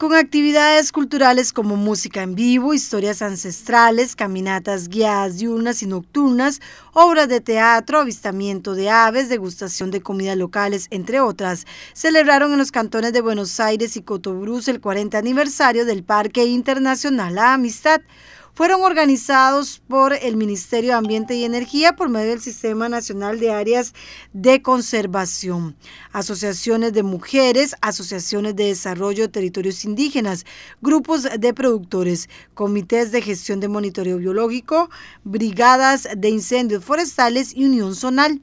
con actividades culturales como música en vivo, historias ancestrales, caminatas guiadas diurnas y nocturnas, obras de teatro, avistamiento de aves, degustación de comidas locales, entre otras. Celebraron en los cantones de Buenos Aires y Cotobruz el 40 aniversario del Parque Internacional La Amistad, fueron organizados por el Ministerio de Ambiente y Energía por medio del Sistema Nacional de Áreas de Conservación, asociaciones de mujeres, asociaciones de desarrollo de territorios indígenas, grupos de productores, comités de gestión de monitoreo biológico, brigadas de incendios forestales y unión zonal.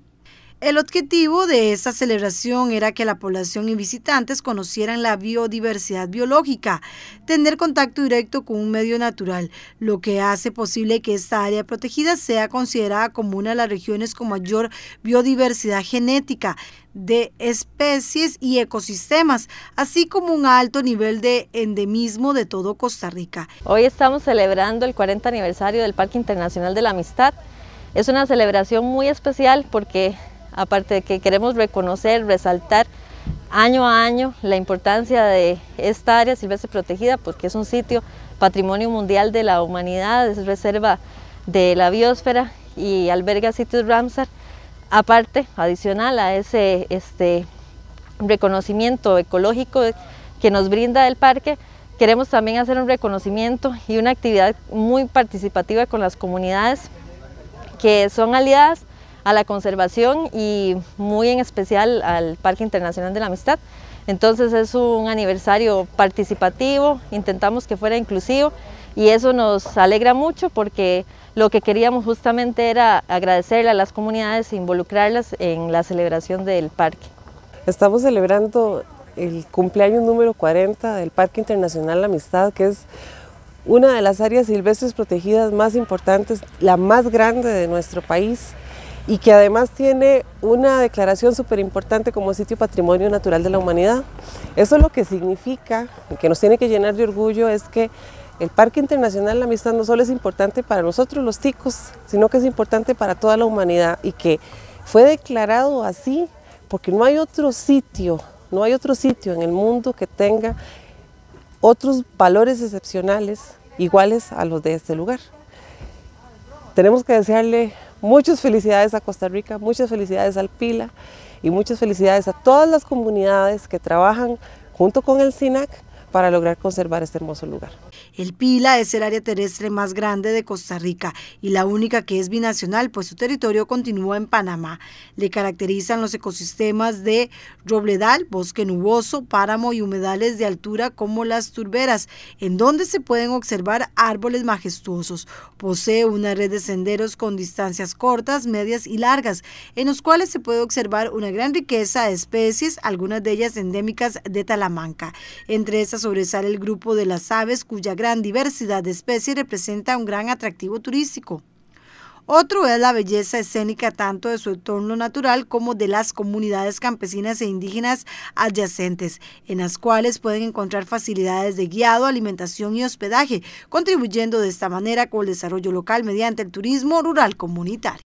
El objetivo de esta celebración era que la población y visitantes conocieran la biodiversidad biológica, tener contacto directo con un medio natural, lo que hace posible que esta área protegida sea considerada como una de las regiones con mayor biodiversidad genética de especies y ecosistemas, así como un alto nivel de endemismo de todo Costa Rica. Hoy estamos celebrando el 40 aniversario del Parque Internacional de la Amistad. Es una celebración muy especial porque aparte de que queremos reconocer, resaltar año a año la importancia de esta área silvestre protegida porque pues es un sitio patrimonio mundial de la humanidad, es reserva de la biosfera y alberga sitios Ramsar. Aparte, adicional a ese este, reconocimiento ecológico que nos brinda el parque, queremos también hacer un reconocimiento y una actividad muy participativa con las comunidades que son aliadas a la conservación y muy en especial al Parque Internacional de la Amistad. Entonces es un aniversario participativo, intentamos que fuera inclusivo y eso nos alegra mucho porque lo que queríamos justamente era agradecerle a las comunidades e involucrarlas en la celebración del parque. Estamos celebrando el cumpleaños número 40 del Parque Internacional de La Amistad, que es una de las áreas silvestres protegidas más importantes, la más grande de nuestro país y que además tiene una declaración súper importante como sitio patrimonio natural de la humanidad. Eso es lo que significa, que nos tiene que llenar de orgullo, es que el Parque Internacional de La Amistad no solo es importante para nosotros los ticos, sino que es importante para toda la humanidad y que fue declarado así porque no hay otro sitio, no hay otro sitio en el mundo que tenga otros valores excepcionales iguales a los de este lugar. Tenemos que desearle Muchas felicidades a Costa Rica, muchas felicidades al PILA y muchas felicidades a todas las comunidades que trabajan junto con el SINAC para lograr conservar este hermoso lugar. El Pila es el área terrestre más grande de Costa Rica y la única que es binacional, pues su territorio continúa en Panamá. Le caracterizan los ecosistemas de robledal, bosque nuboso, páramo y humedales de altura como las turberas, en donde se pueden observar árboles majestuosos. Posee una red de senderos con distancias cortas, medias y largas, en los cuales se puede observar una gran riqueza de especies, algunas de ellas endémicas de Talamanca. Entre esas sobresale el grupo de las aves cuya gran diversidad de especies representa un gran atractivo turístico. Otro es la belleza escénica tanto de su entorno natural como de las comunidades campesinas e indígenas adyacentes, en las cuales pueden encontrar facilidades de guiado, alimentación y hospedaje, contribuyendo de esta manera con el desarrollo local mediante el turismo rural comunitario.